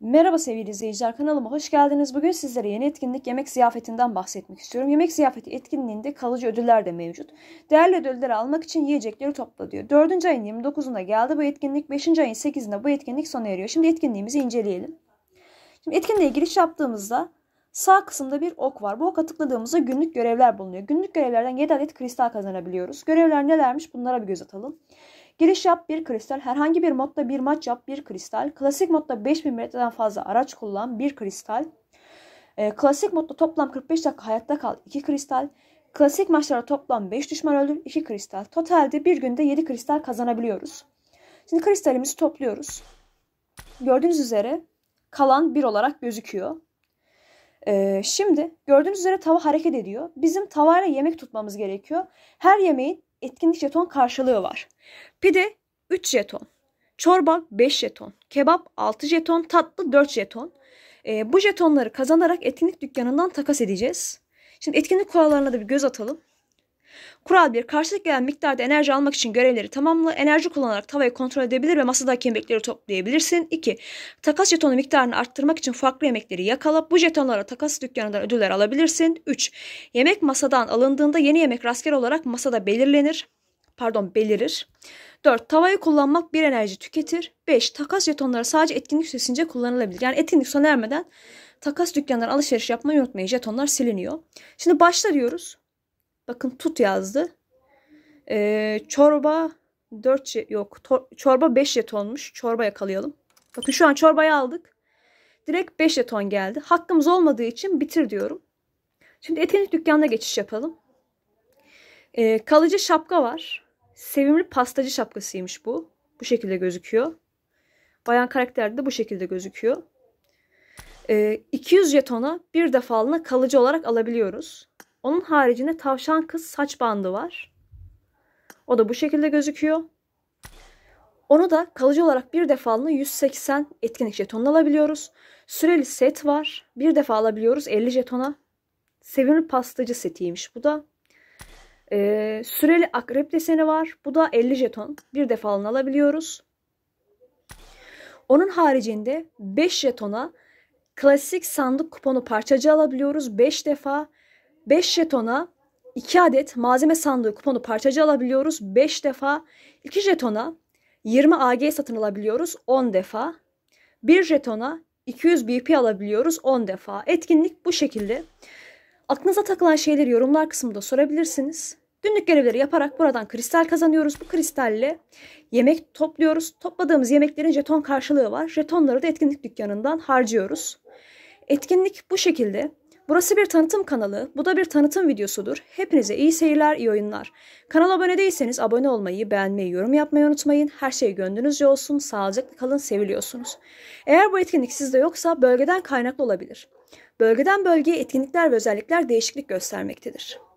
Merhaba sevgili izleyiciler kanalıma hoş geldiniz. Bugün sizlere yeni etkinlik yemek ziyafetinden bahsetmek istiyorum. Yemek ziyafeti etkinliğinde kalıcı ödüller de mevcut. Değerli ödülleri almak için yiyecekleri topla diyor. 4. ayın 29'una geldi bu etkinlik. 5. ayın 8'inde bu etkinlik sona eriyor. Şimdi etkinliğimizi inceleyelim. Şimdi etkinliğe giriş yaptığımızda Sağ kısımda bir ok var. Bu oka tıkladığımızda günlük görevler bulunuyor. Günlük görevlerden 7 adet kristal kazanabiliyoruz. Görevler nelermiş bunlara bir göz atalım. Giriş yap bir kristal, herhangi bir modda bir maç yap bir kristal, klasik modda 5000 metreden fazla araç kullan bir kristal, e, klasik modda toplam 45 dakika hayatta kal 2 kristal, klasik maçlara toplam 5 düşman öldür 2 kristal. Totalde bir günde 7 kristal kazanabiliyoruz. Şimdi kristalimizi topluyoruz. Gördüğünüz üzere kalan 1 olarak gözüküyor. Ee, şimdi gördüğünüz üzere tava hareket ediyor. Bizim tavayla yemek tutmamız gerekiyor. Her yemeğin etkinlik jeton karşılığı var. Pide 3 jeton. Çorba 5 jeton. Kebap 6 jeton. Tatlı 4 jeton. E, bu jetonları kazanarak etkinlik dükkanından takas edeceğiz. Şimdi etkinlik kurallarına da bir göz atalım. Kural 1. Karşılık gelen miktarda enerji almak için görevleri tamamla. Enerji kullanarak tavayı kontrol edebilir ve masadaki yemekleri toplayabilirsin. 2. Takas jetonu miktarını arttırmak için farklı yemekleri yakala. Bu jetonlara takas dükkanından ödüller alabilirsin. 3. Yemek masadan alındığında yeni yemek rastgele olarak masada belirlenir pardon belirir. 4. Tavayı kullanmak bir enerji tüketir. 5. Takas jetonları sadece etkinlik süresince kullanılabilir. Yani etkinlik sona ermeden takas dükkanlarına alışveriş yapmayı unutmayın. Jetonlar siliniyor. Şimdi başla diyoruz. Bakın tut yazdı. Ee, çorba 4 yok. Çorba 5 jetonmuş. Çorba yakalayalım. Bakın şu an çorbayı aldık. Direkt 5 jeton geldi. Hakkımız olmadığı için bitir diyorum. Şimdi etenik dükkanına geçiş yapalım. Ee, kalıcı şapka var. Sevimli pastacı şapkasıymış bu. Bu şekilde gözüküyor. Bayan karakterde de bu şekilde gözüküyor. Ee, 200 jetona bir defalığına kalıcı olarak alabiliyoruz. Onun haricinde tavşan kız saç bandı var. O da bu şekilde gözüküyor. Onu da kalıcı olarak bir defalı 180 etkinlik jetonla alabiliyoruz. Süreli set var. Bir defa alabiliyoruz 50 jetona. Sevimli pastacı setiymiş bu da. Ee, süreli akrep deseni var. Bu da 50 jeton. Bir defalını alabiliyoruz. Onun haricinde 5 jetona klasik sandık kuponu parçacı alabiliyoruz. 5 defa 5 jetona 2 adet malzeme sandığı kuponu parçacı alabiliyoruz 5 defa. 2 jetona 20 AG satın alabiliyoruz 10 defa. 1 jetona 200 BP alabiliyoruz 10 defa. Etkinlik bu şekilde. Aklınıza takılan şeyleri yorumlar kısmında sorabilirsiniz. Günlük görevleri yaparak buradan kristal kazanıyoruz. Bu kristalle yemek topluyoruz. Topladığımız yemeklerin jeton karşılığı var. Jetonları da etkinlik dükkanından harcıyoruz. Etkinlik bu şekilde. Burası bir tanıtım kanalı, bu da bir tanıtım videosudur. Hepinize iyi seyirler, iyi oyunlar. Kanala abone değilseniz abone olmayı, beğenmeyi, yorum yapmayı unutmayın. Her şey gönlünüzce olsun, sağlıcakla kalın, seviliyorsunuz. Eğer bu etkinlik sizde yoksa bölgeden kaynaklı olabilir. Bölgeden bölgeye etkinlikler ve özellikler değişiklik göstermektedir.